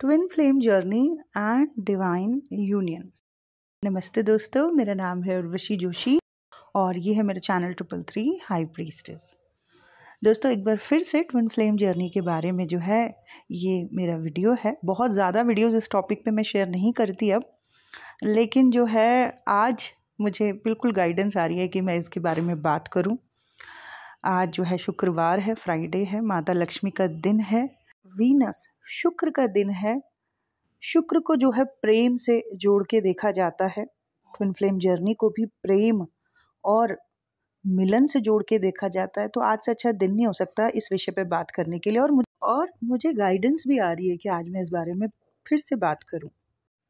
twin flame journey and divine union नमस्ते दोस्तों मेरा नाम है उर्वशी जोशी और ये है मेरा channel triple three high priestess दोस्तों एक बार फिर से ट्विन फ्लेम जर्नी के बारे में जो है ये मेरा वीडियो है बहुत ज़्यादा वीडियोस इस टॉपिक पे मैं शेयर नहीं करती अब लेकिन जो है आज मुझे बिल्कुल गाइडेंस आ रही है कि मैं इसके बारे में बात करूं आज जो है शुक्रवार है फ्राइडे है माता लक्ष्मी का दिन है वीनस शुक्र का दिन है शुक्र को जो है प्रेम से जोड़ के देखा जाता है ट्विन फ्लेम जर्नी को भी प्रेम और मिलन से जोड़ के देखा जाता है तो आज से अच्छा दिन नहीं हो सकता इस विषय पे बात करने के लिए और मुझे और मुझे गाइडेंस भी आ रही है कि आज मैं इस बारे में फिर से बात करूं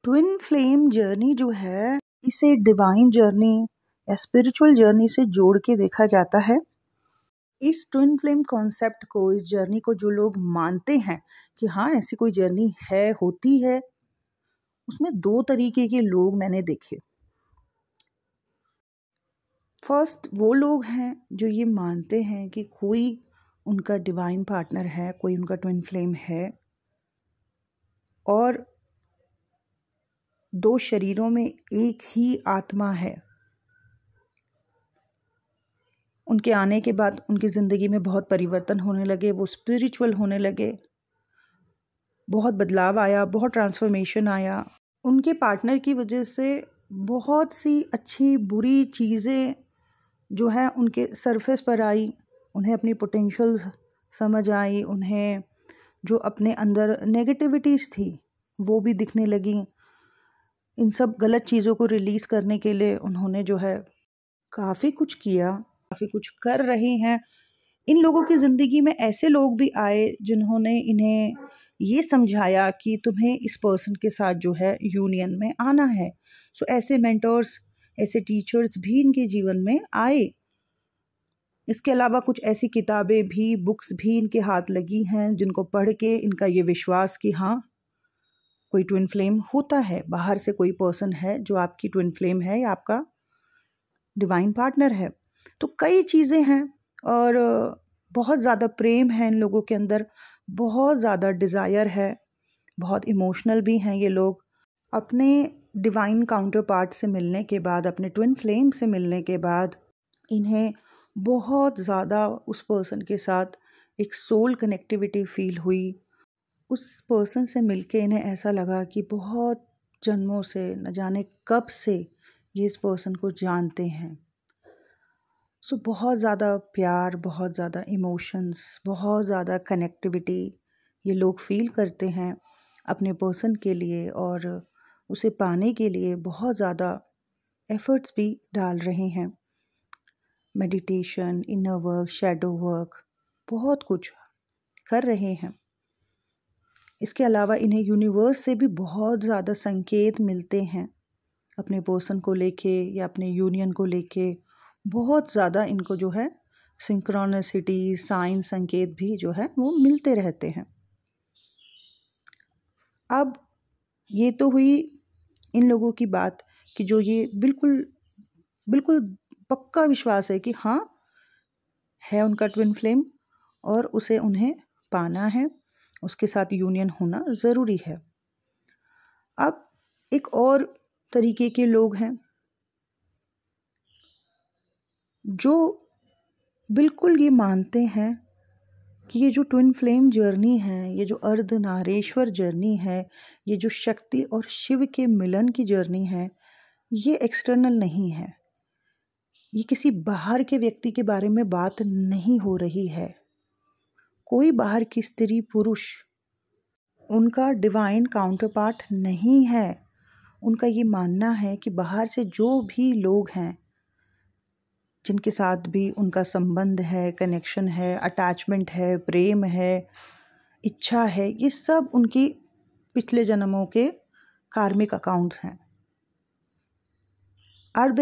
ट्विन फ्लेम जर्नी जो है इसे डिवाइन जर्नी या स्पिरिचुअल जर्नी से जोड़ के देखा जाता है इस ट्विन फ्लेम कॉन्सेप्ट को इस जर्नी को जो लोग मानते हैं कि हाँ ऐसी कोई जर्नी है होती है उसमें दो तरीके के लोग मैंने देखे फर्स्ट वो लोग हैं जो ये मानते हैं कि कोई उनका डिवाइन पार्टनर है कोई उनका ट्विन फ्लेम है और दो शरीरों में एक ही आत्मा है उनके आने के बाद उनकी ज़िंदगी में बहुत परिवर्तन होने लगे वो स्पिरिचुअल होने लगे बहुत बदलाव आया बहुत ट्रांसफॉर्मेशन आया उनके पार्टनर की वजह से बहुत सी अच्छी बुरी चीज़ें जो है उनके सरफेस पर आई उन्हें अपनी पोटेंशल्स समझ आई उन्हें जो अपने अंदर नेगेटिविटीज़ थी वो भी दिखने लगी इन सब गलत चीज़ों को रिलीज़ करने के लिए उन्होंने जो है काफ़ी कुछ किया काफ़ी कुछ कर रहे हैं इन लोगों की ज़िंदगी में ऐसे लोग भी आए जिन्होंने इन्हें ये समझाया कि तुम्हें इस पर्सन के साथ जो है यूनियन में आना है सो ऐसे मेंटर्स ऐसे टीचर्स भी इनके जीवन में आए इसके अलावा कुछ ऐसी किताबें भी बुक्स भी इनके हाथ लगी हैं जिनको पढ़ के इनका ये विश्वास कि हाँ कोई ट्विन फ्लेम होता है बाहर से कोई पर्सन है जो आपकी ट्विन फ्लेम है या आपका डिवाइन पार्टनर है तो कई चीज़ें हैं और बहुत ज़्यादा प्रेम है इन लोगों के अंदर बहुत ज़्यादा डिज़ायर है बहुत इमोशनल भी हैं ये लोग अपने डिवाइन काउंटर पार्ट से मिलने के बाद अपने ट्विन फ्लेम से मिलने के बाद इन्हें बहुत ज़्यादा उस पर्सन के साथ एक सोल कनेक्टिविटी फील हुई उस पर्सन से मिलके इन्हें ऐसा लगा कि बहुत जन्मों से न जाने कब से ये इस पर्सन को जानते हैं सो so, बहुत ज़्यादा प्यार बहुत ज़्यादा इमोशंस बहुत ज़्यादा कनेक्टिविटी ये लोग फील करते हैं अपने पर्सन के लिए और उसे पाने के लिए बहुत ज़्यादा एफ़र्ट्स भी डाल रहे हैं meditation inner work shadow work बहुत कुछ कर रहे हैं इसके अलावा इन्हें यूनिवर्स से भी बहुत ज़्यादा संकेत मिलते हैं अपने पर्सन को लेके या अपने यूनियन को लेके बहुत ज़्यादा इनको जो है सिंक्रोनिसिटी साइन संकेत भी जो है वो मिलते रहते हैं अब ये तो हुई इन लोगों की बात कि जो ये बिल्कुल बिल्कुल पक्का विश्वास है कि हाँ है उनका ट्विन फ्लेम और उसे उन्हें पाना है उसके साथ यूनियन होना ज़रूरी है अब एक और तरीके के लोग हैं जो बिल्कुल ये मानते हैं कि ये जो ट्विन फ्लेम जर्नी है ये जो अर्ध नारेश्वर जर्नी है ये जो शक्ति और शिव के मिलन की जर्नी है ये एक्सटर्नल नहीं है ये किसी बाहर के व्यक्ति के बारे में बात नहीं हो रही है कोई बाहर की स्त्री पुरुष उनका डिवाइन काउंटर पार्ट नहीं है उनका ये मानना है कि बाहर से जो भी लोग हैं जिनके साथ भी उनका संबंध है कनेक्शन है अटैचमेंट है प्रेम है इच्छा है ये सब उनकी पिछले जन्मों के कार्मिक अकाउंट्स हैं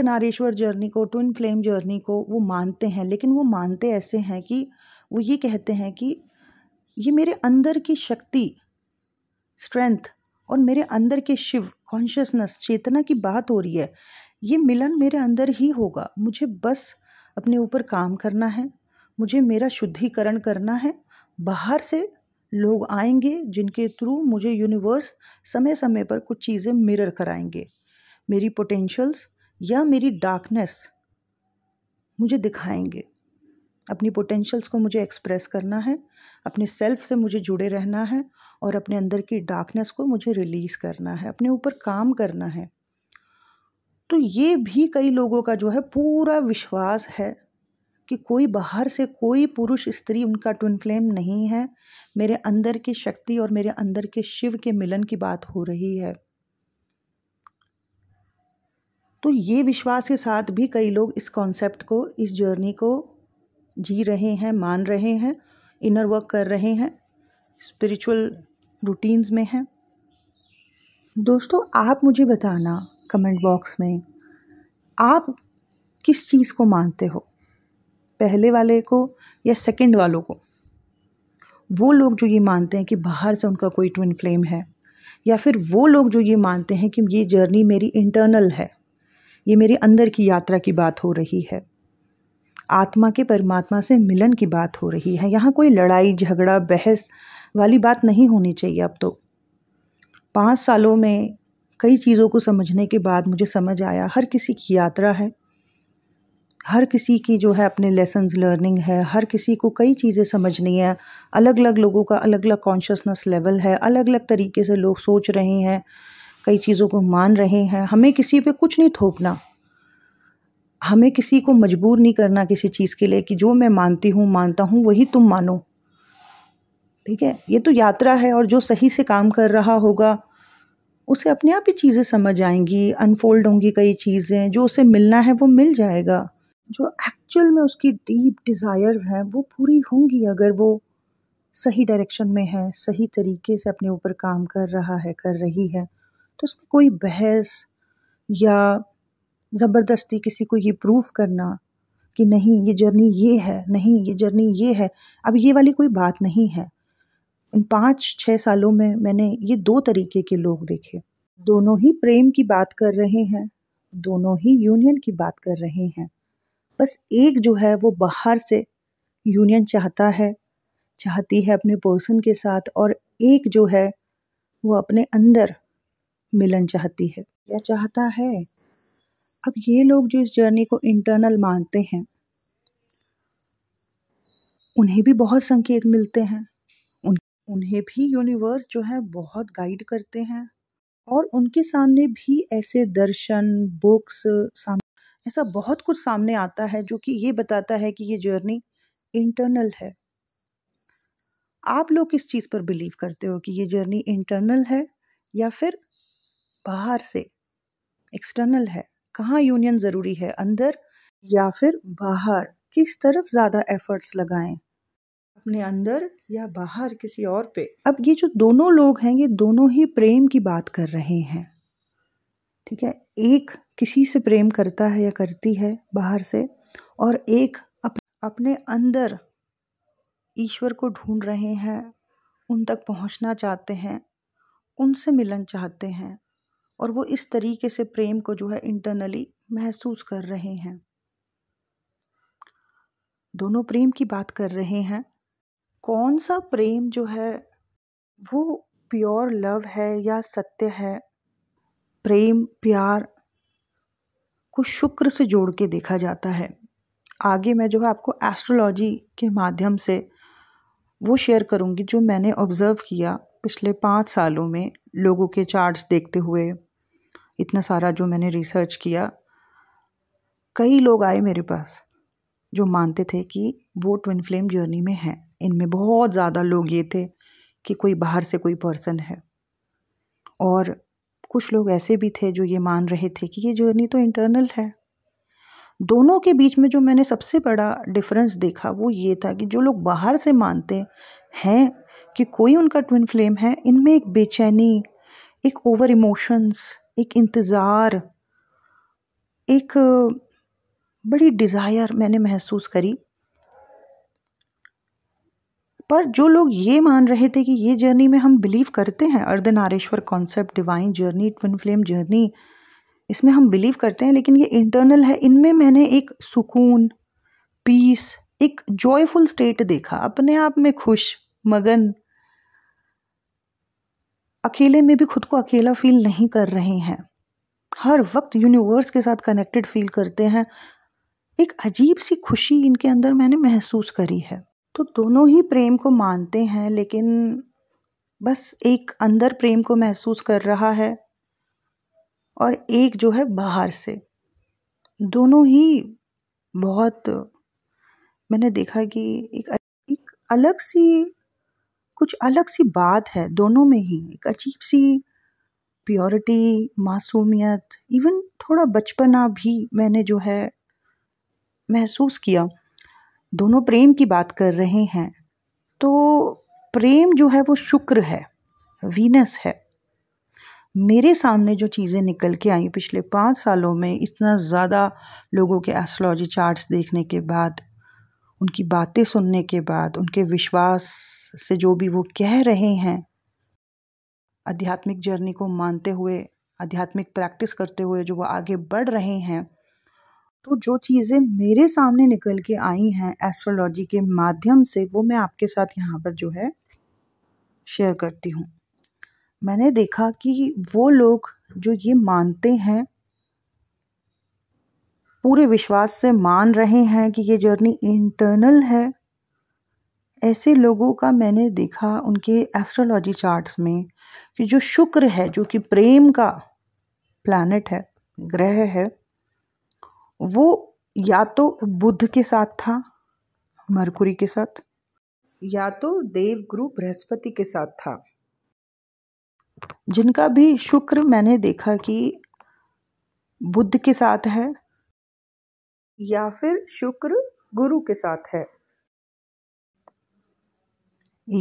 नारेश्वर जर्नी को ट्विन फ्लेम जर्नी को वो मानते हैं लेकिन वो मानते ऐसे हैं कि वो ये कहते हैं कि ये मेरे अंदर की शक्ति स्ट्रेंथ और मेरे अंदर के शिव कॉन्शियसनेस चेतना की बात हो रही है ये मिलन मेरे अंदर ही होगा मुझे बस अपने ऊपर काम करना है मुझे मेरा शुद्धिकरण करना है बाहर से लोग आएंगे जिनके थ्रू मुझे यूनिवर्स समय समय पर कुछ चीज़ें मिरर कराएंगे मेरी पोटेंशियल्स या मेरी डार्कनेस मुझे दिखाएंगे अपनी पोटेंशियल्स को मुझे एक्सप्रेस करना है अपने सेल्फ से मुझे जुड़े रहना है और अपने अंदर की डार्कनेस को मुझे रिलीज़ करना है अपने ऊपर काम करना है तो ये भी कई लोगों का जो है पूरा विश्वास है कि कोई बाहर से कोई पुरुष स्त्री उनका ट्विन फ्लेम नहीं है मेरे अंदर की शक्ति और मेरे अंदर के शिव के मिलन की बात हो रही है तो ये विश्वास के साथ भी कई लोग इस कॉन्सेप्ट को इस जर्नी को जी रहे हैं मान रहे हैं इनर वर्क कर रहे हैं स्पिरिचुअल रूटीन्स में हैं दोस्तों आप मुझे बताना कमेंट बॉक्स में आप किस चीज़ को मानते हो पहले वाले को या सेकंड वालों को वो लोग जो ये मानते हैं कि बाहर से उनका कोई ट्विन फ्लेम है या फिर वो लोग जो ये मानते हैं कि ये जर्नी मेरी इंटरनल है ये मेरे अंदर की यात्रा की बात हो रही है आत्मा के परमात्मा से मिलन की बात हो रही है यहाँ कोई लड़ाई झगड़ा बहस वाली बात नहीं होनी चाहिए अब तो पाँच सालों में कई चीज़ों को समझने के बाद मुझे समझ आया हर किसी की यात्रा है हर किसी की जो है अपने लेसन्स लर्निंग है हर किसी को कई चीज़ें समझनी है अलग अलग लोगों का अलग अलग कॉन्शसनेस लेवल है अलग अलग तरीके से लोग सोच रहे हैं कई चीज़ों को मान रहे हैं हमें किसी पे कुछ नहीं थोपना हमें किसी को मजबूर नहीं करना किसी चीज़ के लिए कि जो मैं मानती हूँ मानता हूँ वही तुम मानो ठीक है ये तो यात्रा है और जो सही से काम कर रहा होगा उसे अपने आप ही चीज़ें समझ आएंगी अनफोल्ड होंगी कई चीज़ें जो उसे मिलना है वो मिल जाएगा जो एक्चुअल में उसकी डीप डिज़ायर्स हैं वो पूरी होंगी अगर वो सही डायरेक्शन में है सही तरीके से अपने ऊपर काम कर रहा है कर रही है तो उसमें कोई बहस या ज़बरदस्ती किसी को ये प्रूव करना कि नहीं ये जर्नी ये है नहीं ये जर्नी ये है अब ये वाली कोई बात नहीं है उन पाँच छः सालों में मैंने ये दो तरीके के लोग देखे दोनों ही प्रेम की बात कर रहे हैं दोनों ही यूनियन की बात कर रहे हैं बस एक जो है वो बाहर से यूनियन चाहता है चाहती है अपने पर्सन के साथ और एक जो है वो अपने अंदर मिलन चाहती है या चाहता है अब ये लोग जो इस जर्नी को इंटरनल मानते हैं उन्हें भी बहुत संकेत मिलते हैं उन्हें भी यूनिवर्स जो है बहुत गाइड करते हैं और उनके सामने भी ऐसे दर्शन बुक्स सामने ऐसा बहुत कुछ सामने आता है जो कि ये बताता है कि ये जर्नी इंटरनल है आप लोग किस चीज़ पर बिलीव करते हो कि ये जर्नी इंटरनल है या फिर बाहर से एक्सटर्नल है कहाँ यूनियन ज़रूरी है अंदर या फिर बाहर किस तरफ ज़्यादा एफर्ट्स लगाएं अपने अंदर या बाहर किसी और पे अब ये जो दोनों लोग हैं ये दोनों ही प्रेम की बात कर रहे हैं ठीक है एक किसी से प्रेम करता है या करती है बाहर से और एक अप, अपने अंदर ईश्वर को ढूंढ रहे हैं उन तक पहुंचना चाहते हैं उनसे मिलन चाहते हैं और वो इस तरीके से प्रेम को जो है इंटरनली महसूस कर रहे हैं दोनों प्रेम की बात कर रहे हैं कौन सा प्रेम जो है वो प्योर लव है या सत्य है प्रेम प्यार को शुक्र से जोड़ के देखा जाता है आगे मैं जो है आपको एस्ट्रोलॉजी के माध्यम से वो शेयर करूँगी जो मैंने ऑब्ज़र्व किया पिछले पाँच सालों में लोगों के चार्ट्स देखते हुए इतना सारा जो मैंने रिसर्च किया कई लोग आए मेरे पास जो मानते थे कि वो ट्विन फ्लेम जर्नी में हैं इनमें बहुत ज़्यादा लोग ये थे कि कोई बाहर से कोई पर्सन है और कुछ लोग ऐसे भी थे जो ये मान रहे थे कि ये जर्नी तो इंटरनल है दोनों के बीच में जो मैंने सबसे बड़ा डिफरेंस देखा वो ये था कि जो लोग बाहर से मानते हैं कि कोई उनका ट्विन फ्लेम है इनमें एक बेचैनी एक ओवर इमोशंस एक इंतज़ार एक बड़ी डिज़ायर मैंने महसूस करी पर जो लोग ये मान रहे थे कि ये जर्नी में हम बिलीव करते हैं Ardhanareshwar concept divine journey twin flame journey इसमें हम बिलीव करते हैं लेकिन ये इंटरनल है इनमें मैंने एक सुकून पीस एक जॉयफुल स्टेट देखा अपने आप में खुश मगन अकेले में भी खुद को अकेला फील नहीं कर रहे हैं हर वक्त यूनिवर्स के साथ कनेक्टेड फील करते हैं एक अजीब सी खुशी इनके अंदर मैंने महसूस करी है तो दोनों ही प्रेम को मानते हैं लेकिन बस एक अंदर प्रेम को महसूस कर रहा है और एक जो है बाहर से दोनों ही बहुत मैंने देखा कि एक एक अलग सी कुछ अलग सी बात है दोनों में ही एक अजीब सी प्योरिटी मासूमियत इवन थोड़ा बचपना भी मैंने जो है महसूस किया दोनों प्रेम की बात कर रहे हैं तो प्रेम जो है वो शुक्र है वीनस है मेरे सामने जो चीज़ें निकल के आई पिछले पाँच सालों में इतना ज़्यादा लोगों के एस्ट्रोलॉजी चार्ट्स देखने के बाद उनकी बातें सुनने के बाद उनके विश्वास से जो भी वो कह रहे हैं आध्यात्मिक जर्नी को मानते हुए आध्यात्मिक प्रैक्टिस करते हुए जो वो आगे बढ़ रहे हैं तो जो चीज़ें मेरे सामने निकल के आई हैं एस्ट्रोलॉजी के माध्यम से वो मैं आपके साथ यहाँ पर जो है शेयर करती हूँ मैंने देखा कि वो लोग जो ये मानते हैं पूरे विश्वास से मान रहे हैं कि ये जर्नी इंटरनल है ऐसे लोगों का मैंने देखा उनके एस्ट्रोलॉजी चार्ट्स में कि जो शुक्र है जो कि प्रेम का प्लानट है ग्रह है वो या तो बुद्ध के साथ था मरकुरी के साथ या तो देव गुरु बृहस्पति के साथ था जिनका भी शुक्र मैंने देखा कि बुद्ध के साथ है या फिर शुक्र गुरु के साथ है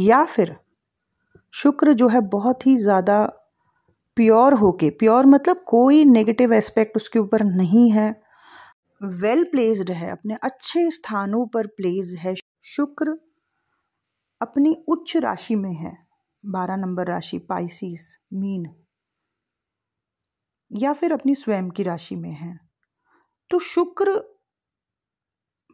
या फिर शुक्र जो है बहुत ही ज़्यादा प्योर होके प्योर मतलब कोई नेगेटिव एस्पेक्ट उसके ऊपर नहीं है वेल प्लेस्ड है अपने अच्छे स्थानों पर प्लेस है शुक्र अपनी उच्च राशि में है बारह नंबर राशि पाइसिस मीन या फिर अपनी स्वयं की राशि में है तो शुक्र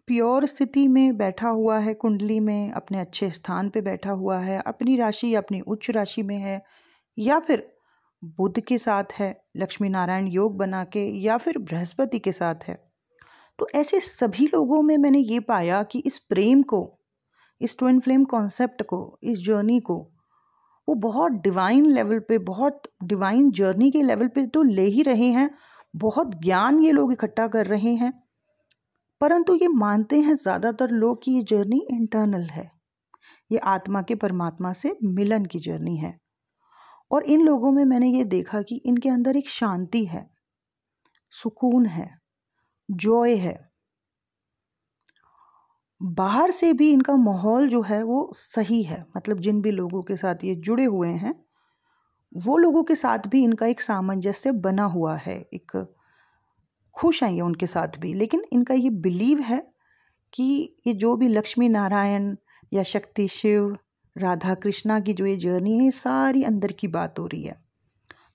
प्योर स्थिति में बैठा हुआ है कुंडली में अपने अच्छे स्थान पे बैठा हुआ है अपनी राशि अपनी उच्च राशि में है या फिर बुद्ध के साथ है लक्ष्मी नारायण योग बना के या फिर बृहस्पति के साथ है तो ऐसे सभी लोगों में मैंने ये पाया कि इस प्रेम को इस ट्विन फ्लेम कॉन्सेप्ट को इस जर्नी को वो बहुत डिवाइन लेवल पे बहुत डिवाइन जर्नी के लेवल पे तो ले ही रहे हैं बहुत ज्ञान ये लोग इकट्ठा कर रहे हैं परंतु ये मानते हैं ज़्यादातर लोग कि ये जर्नी इंटरनल है ये आत्मा के परमात्मा से मिलन की जर्नी है और इन लोगों में मैंने ये देखा कि इनके अंदर एक शांति है सुकून है जॉय है बाहर से भी इनका माहौल जो है वो सही है मतलब जिन भी लोगों के साथ ये जुड़े हुए हैं वो लोगों के साथ भी इनका एक सामंजस्य बना हुआ है एक खुश हैं ये उनके साथ भी लेकिन इनका ये बिलीव है कि ये जो भी लक्ष्मी नारायण या शक्ति शिव राधा कृष्णा की जो ये जर्नी है ये सारी अंदर की बात हो रही है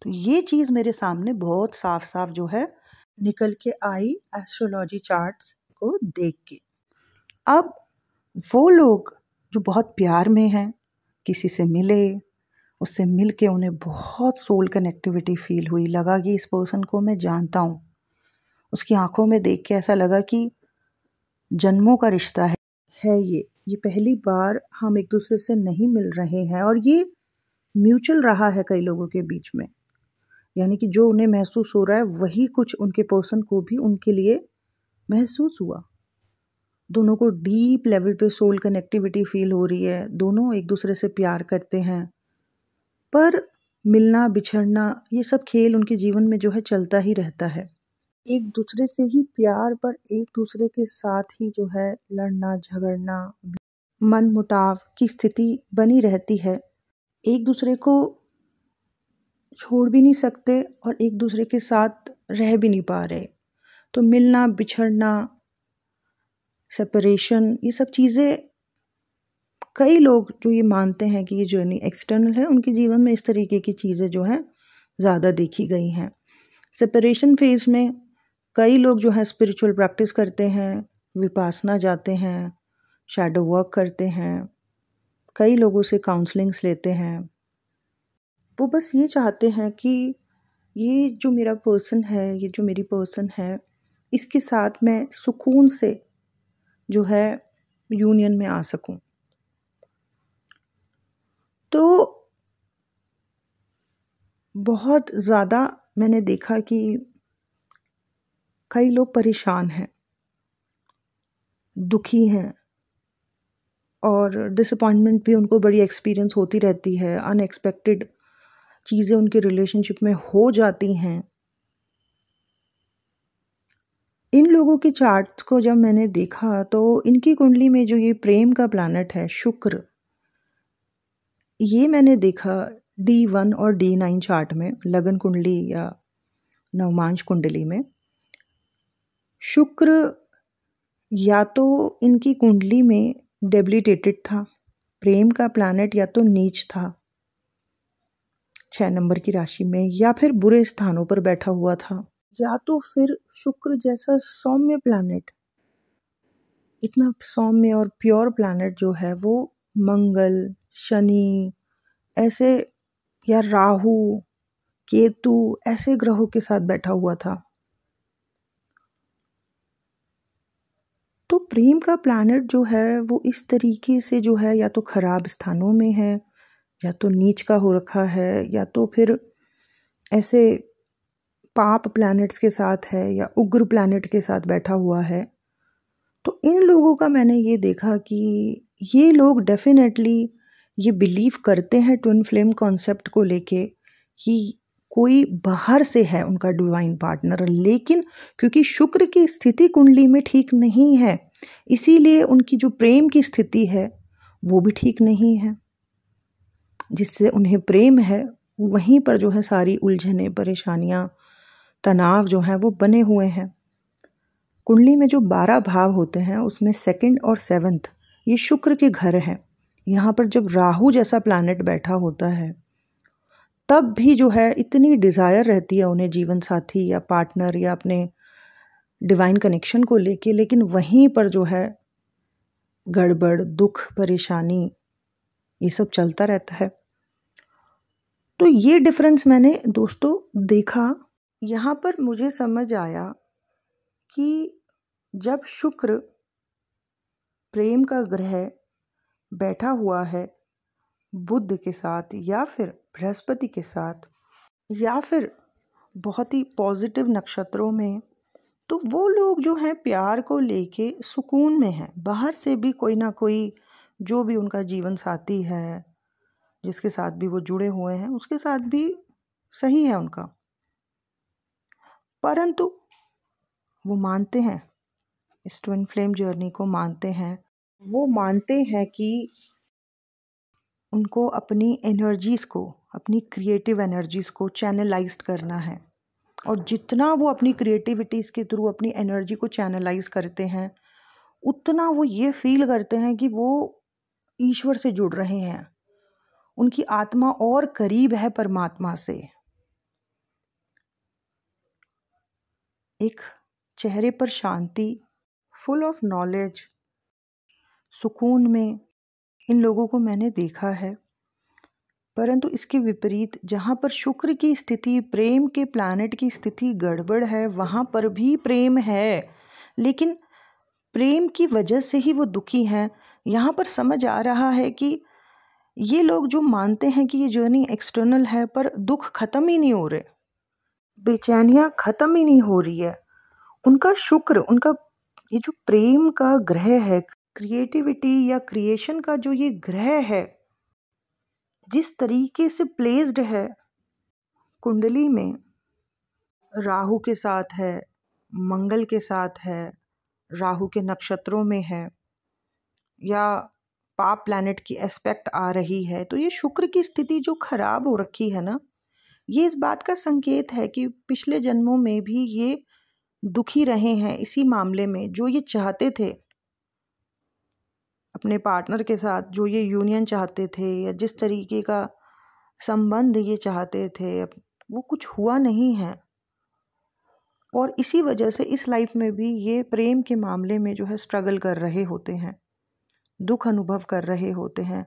तो ये चीज़ मेरे सामने बहुत साफ साफ जो है निकल के आई एस्ट्रोलॉजी चार्ट्स को देख के अब वो लोग जो बहुत प्यार में हैं किसी से मिले उससे मिल के उन्हें बहुत सोल कनेक्टिविटी फील हुई लगा कि इस पर्सन को मैं जानता हूँ उसकी आंखों में देख के ऐसा लगा कि जन्मों का रिश्ता है है ये ये पहली बार हम एक दूसरे से नहीं मिल रहे हैं और ये म्यूचुअल रहा है कई लोगों के बीच में यानी कि जो उन्हें महसूस हो रहा है वही कुछ उनके पर्सन को भी उनके लिए महसूस हुआ दोनों को डीप लेवल पे सोल कनेक्टिविटी फील हो रही है दोनों एक दूसरे से प्यार करते हैं पर मिलना बिछड़ना ये सब खेल उनके जीवन में जो है चलता ही रहता है एक दूसरे से ही प्यार पर एक दूसरे के साथ ही जो है लड़ना झगड़ना मन मुटाव की स्थिति बनी रहती है एक दूसरे को छोड़ भी नहीं सकते और एक दूसरे के साथ रह भी नहीं पा रहे तो मिलना बिछड़ना सेपरेशन ये सब चीज़ें कई लोग जो ये मानते हैं कि ये जर्नी एक्सटर्नल है उनके जीवन में इस तरीके की चीज़ें जो हैं ज़्यादा देखी गई हैं सेपरेशन फेज़ में कई लोग जो हैं स्पिरिचुअल प्रैक्टिस करते हैं विपासना जाते हैं शेडो वर्क करते हैं कई लोगों से काउंसलिंग्स लेते हैं वो बस ये चाहते हैं कि ये जो मेरा पर्सन है ये जो मेरी पर्सन है इसके साथ मैं सुकून से जो है यूनियन में आ सकूं तो बहुत ज़्यादा मैंने देखा कि कई लोग परेशान हैं दुखी हैं और डिसअपॉइंटमेंट भी उनको बड़ी एक्सपीरियंस होती रहती है अनएक्सपेक्टेड चीज़ें उनके रिलेशनशिप में हो जाती हैं इन लोगों के चार्ट्स को जब मैंने देखा तो इनकी कुंडली में जो ये प्रेम का प्लानट है शुक्र ये मैंने देखा डी वन और डी नाइन चार्ट में लगन कुंडली या नवमांश कुंडली में शुक्र या तो इनकी कुंडली में डेबिलिटेटेड था प्रेम का प्लानट या तो नीच था छः नंबर की राशि में या फिर बुरे स्थानों पर बैठा हुआ था या तो फिर शुक्र जैसा सौम्य प्लानट इतना सौम्य और प्योर प्लानट जो है वो मंगल शनि ऐसे या राहु केतु ऐसे ग्रहों के साथ बैठा हुआ था तो प्रेम का प्लानट जो है वो इस तरीके से जो है या तो खराब स्थानों में है या तो नीच का हो रखा है या तो फिर ऐसे पाप प्लैनेट्स के साथ है या उग्र प्लैनेट के साथ बैठा हुआ है तो इन लोगों का मैंने ये देखा कि ये लोग डेफिनेटली ये बिलीव करते हैं ट्विन फ्लेम कॉन्सेप्ट को लेके कि कोई बाहर से है उनका डिवाइन पार्टनर लेकिन क्योंकि शुक्र की स्थिति कुंडली में ठीक नहीं है इसीलिए उनकी जो प्रेम की स्थिति है वो भी ठीक नहीं है जिससे उन्हें प्रेम है वहीं पर जो है सारी उलझने परेशानियाँ तनाव जो हैं वो बने हुए हैं कुंडली में जो बारह भाव होते हैं उसमें सेकंड और सेवन्थ ये शुक्र के घर हैं यहाँ पर जब राहु जैसा प्लानट बैठा होता है तब भी जो है इतनी डिज़ायर रहती है उन्हें जीवन साथी या पार्टनर या अपने डिवाइन कनेक्शन को लेके लेकिन वहीं पर जो है गड़बड़ दुख परेशानी ये सब चलता रहता है तो ये डिफरेंस मैंने दोस्तों देखा यहाँ पर मुझे समझ आया कि जब शुक्र प्रेम का ग्रह बैठा हुआ है बुद्ध के साथ या फिर बृहस्पति के साथ या फिर बहुत ही पॉजिटिव नक्षत्रों में तो वो लोग जो हैं प्यार को लेके सुकून में हैं बाहर से भी कोई ना कोई जो भी उनका जीवन साथी है जिसके साथ भी वो जुड़े हुए हैं उसके साथ भी सही है उनका परंतु वो मानते हैं इस ट्विन फ्लेम जर्नी को मानते हैं वो मानते हैं कि उनको अपनी एनर्जीज़ को अपनी क्रिएटिव एनर्जीज़ को चैनलाइज करना है और जितना वो अपनी क्रिएटिविटीज़ के थ्रू अपनी एनर्जी को चैनलाइज करते हैं उतना वो ये फील करते हैं कि वो ईश्वर से जुड़ रहे हैं उनकी आत्मा और करीब है परमात्मा से एक चेहरे पर शांति फुल ऑफ नॉलेज सुकून में इन लोगों को मैंने देखा है परंतु इसके विपरीत जहाँ पर शुक्र की स्थिति प्रेम के प्लानट की स्थिति गड़बड़ है वहाँ पर भी प्रेम है लेकिन प्रेम की वजह से ही वो दुखी हैं यहाँ पर समझ आ रहा है कि ये लोग जो मानते हैं कि ये जर्नी एक्सटर्नल है पर दुख ख़त्म ही नहीं हो रहे बेचैनियाँ ख़त्म ही नहीं हो रही है उनका शुक्र उनका ये जो प्रेम का ग्रह है क्रिएटिविटी या क्रिएशन का जो ये ग्रह है जिस तरीके से प्लेस्ड है कुंडली में राहु के साथ है मंगल के साथ है राहु के नक्षत्रों में है या पाप प्लैनेट की एस्पेक्ट आ रही है तो ये शुक्र की स्थिति जो खराब हो रखी है ना ये इस बात का संकेत है कि पिछले जन्मों में भी ये दुखी रहे हैं इसी मामले में जो ये चाहते थे अपने पार्टनर के साथ जो ये यूनियन चाहते थे या जिस तरीके का संबंध ये चाहते थे वो कुछ हुआ नहीं है और इसी वजह से इस लाइफ में भी ये प्रेम के मामले में जो है स्ट्रगल कर रहे होते हैं दुख अनुभव कर रहे होते हैं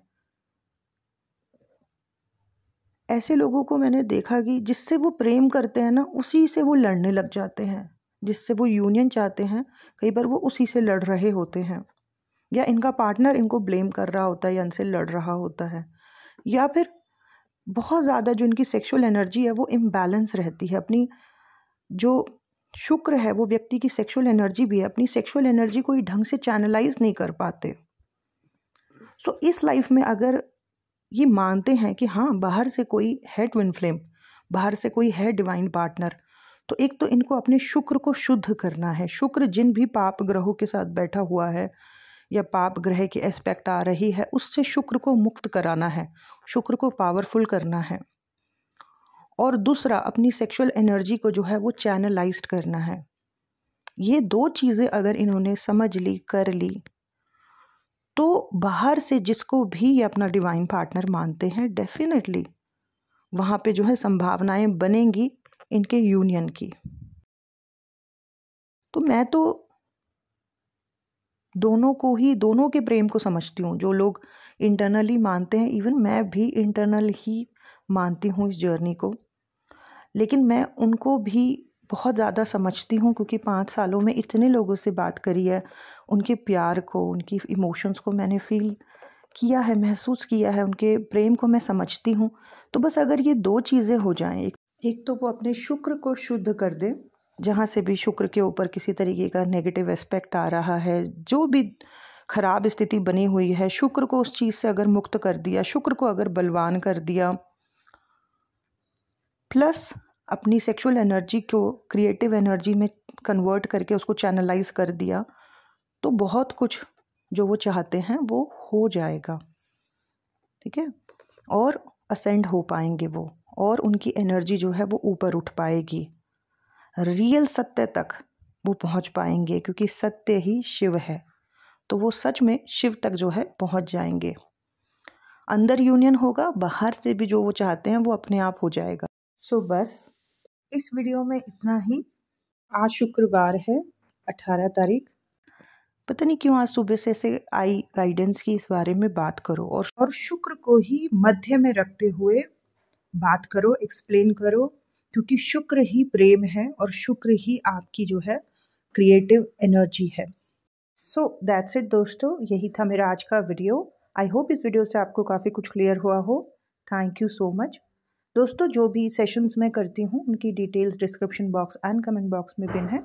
ऐसे लोगों को मैंने देखा कि जिससे वो प्रेम करते हैं ना उसी से वो लड़ने लग जाते हैं जिससे वो यूनियन चाहते हैं कई बार वो उसी से लड़ रहे होते हैं या इनका पार्टनर इनको ब्लेम कर रहा होता है या इनसे लड़ रहा होता है या फिर बहुत ज़्यादा जो इनकी सेक्सुअल एनर्जी है वो इम्बैलेंस रहती है अपनी जो शुक्र है वो व्यक्ति की सेक्सुअल एनर्जी भी है अपनी सेक्सुअल एनर्जी को ढंग से चैनलाइज नहीं कर पाते सो so, इस लाइफ में अगर ये मानते हैं कि हाँ बाहर से कोई है ट्विन फ्लेम बाहर से कोई है डिवाइन पार्टनर तो एक तो इनको अपने शुक्र को शुद्ध करना है शुक्र जिन भी पाप ग्रहों के साथ बैठा हुआ है या पाप ग्रह की एस्पेक्ट आ रही है उससे शुक्र को मुक्त कराना है शुक्र को पावरफुल करना है और दूसरा अपनी सेक्सुअल एनर्जी को जो है वो चैनलाइज करना है ये दो चीज़ें अगर इन्होंने समझ ली कर ली तो बाहर से जिसको भी ये अपना डिवाइन पार्टनर मानते हैं डेफिनेटली वहाँ पे जो है संभावनाएं बनेंगी इनके यूनियन की तो मैं तो दोनों को ही दोनों के प्रेम को समझती हूँ जो लोग इंटरनली मानते हैं इवन मैं भी इंटरनल ही मानती हूँ इस जर्नी को लेकिन मैं उनको भी बहुत ज़्यादा समझती हूँ क्योंकि पाँच सालों में इतने लोगों से बात करी है उनके प्यार को उनकी इमोशंस को मैंने फील किया है महसूस किया है उनके प्रेम को मैं समझती हूँ तो बस अगर ये दो चीज़ें हो जाएं एक एक तो वो अपने शुक्र को शुद्ध कर दें जहाँ से भी शुक्र के ऊपर किसी तरीके का नेगेटिव एस्पेक्ट आ रहा है जो भी खराब स्थिति बनी हुई है शुक्र को उस चीज़ से अगर मुक्त कर दिया शुक्र को अगर बलवान कर दिया प्लस अपनी सेक्सुअल एनर्जी को क्रिएटिव एनर्जी में कन्वर्ट करके उसको चैनलाइज कर दिया तो बहुत कुछ जो वो चाहते हैं वो हो जाएगा ठीक है और असेंड हो पाएंगे वो और उनकी एनर्जी जो है वो ऊपर उठ पाएगी रियल सत्य तक वो पहुंच पाएंगे क्योंकि सत्य ही शिव है तो वो सच में शिव तक जो है पहुंच जाएंगे अंदर यूनियन होगा बाहर से भी जो वो चाहते हैं वो अपने आप हो जाएगा सो so, बस इस वीडियो में इतना ही आज शुक्रवार है अठारह तारीख पता नहीं क्यों आज सुबह से ऐसे आई गाइडेंस की इस बारे में बात करो और और शुक्र को ही मध्य में रखते हुए बात करो एक्सप्लेन करो क्योंकि शुक्र ही प्रेम है और शुक्र ही आपकी जो है क्रिएटिव एनर्जी है सो दैट्स इट दोस्तों यही था मेरा आज का वीडियो आई होप इस वीडियो से आपको काफ़ी कुछ क्लियर हुआ हो थैंक यू सो मच दोस्तों जो भी सेशंस मैं करती हूँ उनकी details description box and comment box में पिन है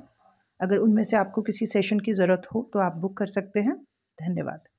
अगर उनमें से आपको किसी सेशन की ज़रूरत हो तो आप बुक कर सकते हैं धन्यवाद